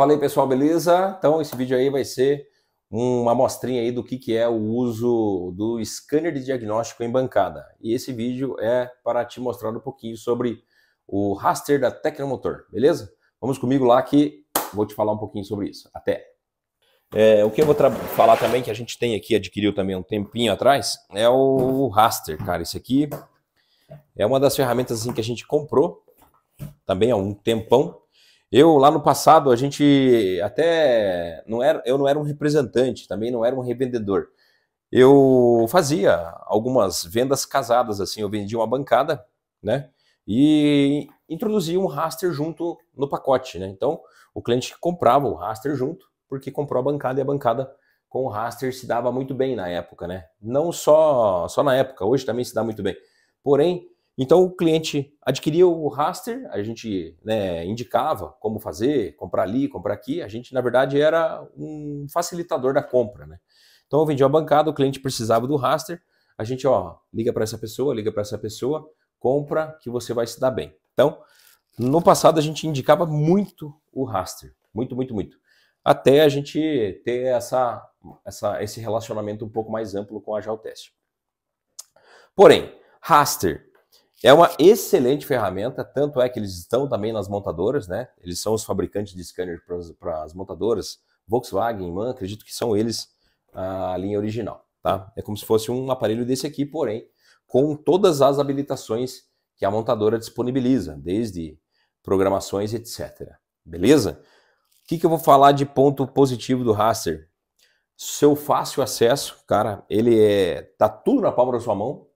Fala aí, pessoal, beleza? Então, esse vídeo aí vai ser uma amostrinha aí do que, que é o uso do scanner de diagnóstico em bancada. E esse vídeo é para te mostrar um pouquinho sobre o raster da Tecnomotor, beleza? Vamos comigo lá que vou te falar um pouquinho sobre isso. Até! É, o que eu vou falar também, que a gente tem aqui, adquiriu também um tempinho atrás, é o, o raster, cara. Esse aqui é uma das ferramentas assim, que a gente comprou, também há um tempão, eu, lá no passado, a gente até. não era, Eu não era um representante, também não era um revendedor. Eu fazia algumas vendas casadas, assim. Eu vendia uma bancada, né? E introduzia um raster junto no pacote, né? Então, o cliente comprava o raster junto, porque comprou a bancada e a bancada com o raster se dava muito bem na época, né? Não só, só na época, hoje também se dá muito bem. Porém, então o cliente adquiria o raster, a gente né, indicava como fazer, comprar ali, comprar aqui. A gente, na verdade, era um facilitador da compra. Né? Então eu vendia uma bancada, o cliente precisava do raster, a gente ó, liga para essa pessoa, liga para essa pessoa, compra que você vai se dar bem. Então, no passado a gente indicava muito o raster, muito, muito, muito. Até a gente ter essa, essa esse relacionamento um pouco mais amplo com a Jaltest. Porém, raster é uma excelente ferramenta, tanto é que eles estão também nas montadoras, né? Eles são os fabricantes de scanner para as montadoras, Volkswagen, Man, acredito que são eles a linha original, tá? É como se fosse um aparelho desse aqui, porém, com todas as habilitações que a montadora disponibiliza, desde programações, etc. Beleza? O que, que eu vou falar de ponto positivo do Raster? Seu fácil acesso, cara, ele é tá tudo na palma da sua mão,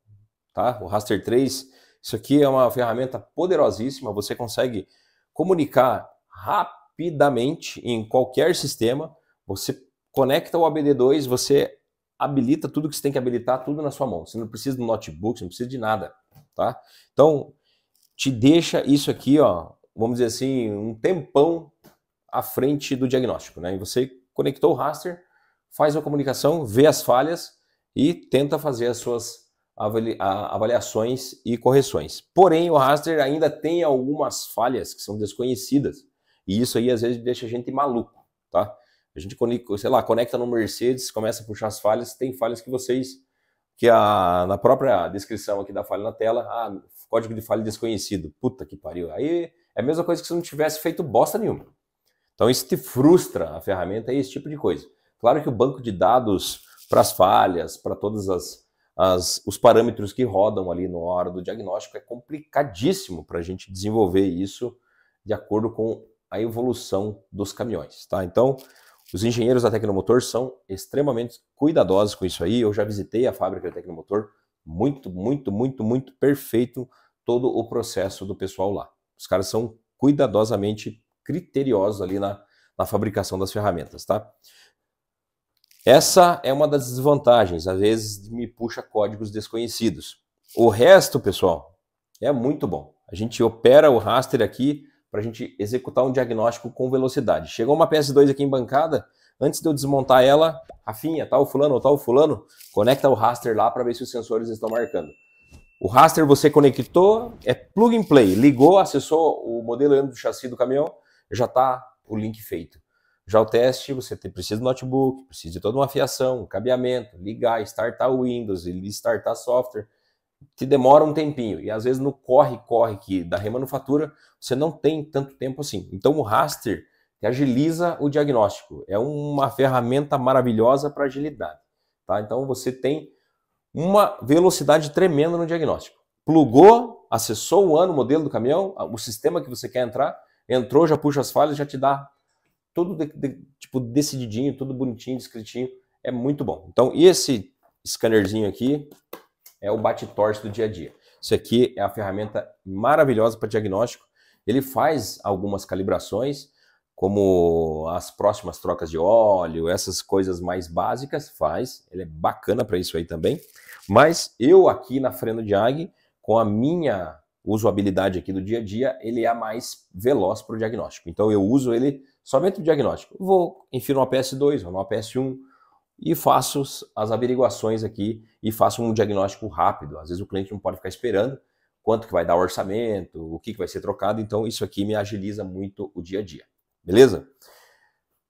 tá? O Raster 3 isso aqui é uma ferramenta poderosíssima, você consegue comunicar rapidamente em qualquer sistema, você conecta o ABD2, você habilita tudo que você tem que habilitar, tudo na sua mão. Você não precisa de um notebook, você não precisa de nada, tá? Então, te deixa isso aqui, ó, vamos dizer assim, um tempão à frente do diagnóstico, né? E você conectou o raster, faz a comunicação, vê as falhas e tenta fazer as suas avaliações e correções. Porém, o raster ainda tem algumas falhas que são desconhecidas. E isso aí às vezes deixa a gente maluco, tá? A gente, sei lá, conecta no Mercedes, começa a puxar as falhas, tem falhas que vocês, que a, na própria descrição aqui da falha na tela, ah, código de falha desconhecido, puta que pariu. Aí é a mesma coisa que se não tivesse feito bosta nenhuma. Então isso te frustra a ferramenta e é esse tipo de coisa. Claro que o banco de dados para as falhas, para todas as as, os parâmetros que rodam ali na hora do diagnóstico. É complicadíssimo para a gente desenvolver isso de acordo com a evolução dos caminhões, tá? Então, os engenheiros da Tecnomotor são extremamente cuidadosos com isso aí. Eu já visitei a fábrica da Tecnomotor, muito, muito, muito, muito perfeito todo o processo do pessoal lá. Os caras são cuidadosamente criteriosos ali na, na fabricação das ferramentas, tá? Essa é uma das desvantagens, às vezes me puxa códigos desconhecidos. O resto, pessoal, é muito bom. A gente opera o raster aqui para a gente executar um diagnóstico com velocidade. Chegou uma PS2 aqui em bancada, antes de eu desmontar ela, Rafinha, tá o fulano, ou tá fulano, conecta o raster lá para ver se os sensores estão marcando. O raster você conectou, é plug and play, ligou, acessou o modelo do chassi do caminhão, já está o link feito. Já o teste, você precisa do notebook, precisa de toda uma fiação, um cabeamento, ligar, startar o Windows, startar software, te demora um tempinho. E às vezes no corre-corre que da remanufatura, você não tem tanto tempo assim. Então o raster agiliza o diagnóstico. É uma ferramenta maravilhosa para agilidade. Tá? Então você tem uma velocidade tremenda no diagnóstico. Plugou, acessou o ano, o modelo do caminhão, o sistema que você quer entrar, entrou, já puxa as falhas, já te dá tudo de, de, tipo decididinho, tudo bonitinho, descritinho, é muito bom. Então, esse scannerzinho aqui é o bate-torce do dia a dia. Isso aqui é a ferramenta maravilhosa para diagnóstico. Ele faz algumas calibrações, como as próximas trocas de óleo, essas coisas mais básicas, faz. Ele é bacana para isso aí também. Mas eu aqui na Freno Diag, com a minha usabilidade aqui do dia a dia, ele é a mais veloz para o diagnóstico. Então eu uso ele Somente o diagnóstico. Vou, enfio numa PS2 ou numa PS1 e faço as averiguações aqui e faço um diagnóstico rápido. Às vezes o cliente não pode ficar esperando quanto que vai dar o orçamento, o que, que vai ser trocado. Então, isso aqui me agiliza muito o dia a dia. Beleza?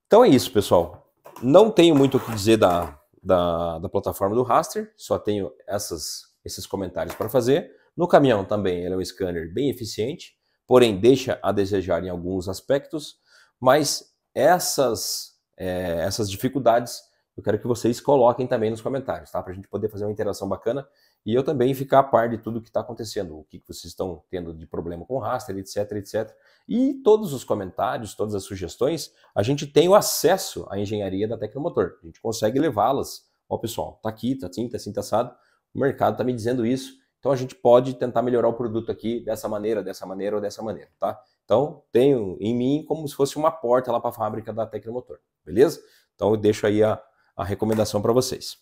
Então é isso, pessoal. Não tenho muito o que dizer da, da, da plataforma do Raster, só tenho essas, esses comentários para fazer. No caminhão também ele é um scanner bem eficiente, porém deixa a desejar em alguns aspectos. Mas essas, é, essas dificuldades eu quero que vocês coloquem também nos comentários, tá? Para a gente poder fazer uma interação bacana e eu também ficar a par de tudo que está acontecendo, o que, que vocês estão tendo de problema com o raster, etc, etc. E todos os comentários, todas as sugestões, a gente tem o acesso à engenharia da Tecnomotor. A gente consegue levá-las. Ó, pessoal, tá aqui, tá assim, tá assim, tá assado. O mercado tá me dizendo isso então a gente pode tentar melhorar o produto aqui dessa maneira, dessa maneira ou dessa maneira, tá? Então tenho em mim como se fosse uma porta lá para a fábrica da Tecnomotor, beleza? Então eu deixo aí a, a recomendação para vocês.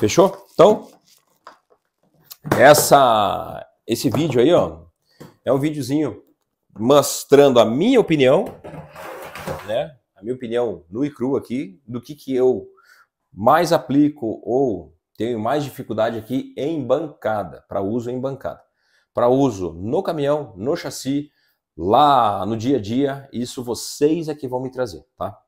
Fechou? Então essa esse vídeo aí, ó, é um videozinho mostrando a minha opinião, né? A minha opinião nua e crua aqui do que que eu mais aplico ou tenho mais dificuldade aqui em bancada, para uso em bancada. Para uso no caminhão, no chassi, lá no dia a dia, isso vocês é que vão me trazer, tá?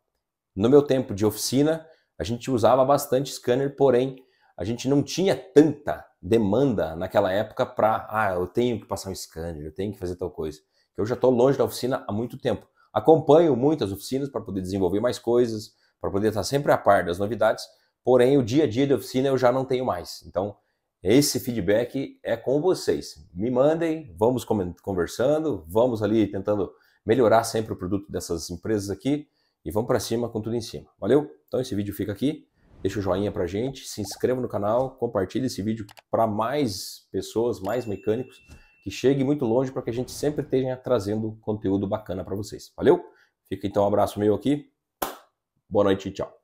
No meu tempo de oficina, a gente usava bastante scanner, porém, a gente não tinha tanta demanda naquela época para, ah, eu tenho que passar um scanner, eu tenho que fazer tal coisa. Eu já estou longe da oficina há muito tempo. Acompanho muitas oficinas para poder desenvolver mais coisas, para poder estar sempre a par das novidades, porém o dia a dia de oficina eu já não tenho mais. Então, esse feedback é com vocês. Me mandem, vamos conversando, vamos ali tentando melhorar sempre o produto dessas empresas aqui e vamos para cima com tudo em cima. Valeu? Então esse vídeo fica aqui. Deixa o joinha pra gente, se inscreva no canal, compartilhe esse vídeo para mais pessoas, mais mecânicos, que cheguem muito longe para que a gente sempre esteja trazendo conteúdo bacana para vocês. Valeu? Fica então um abraço meu aqui. Boa noite tchau.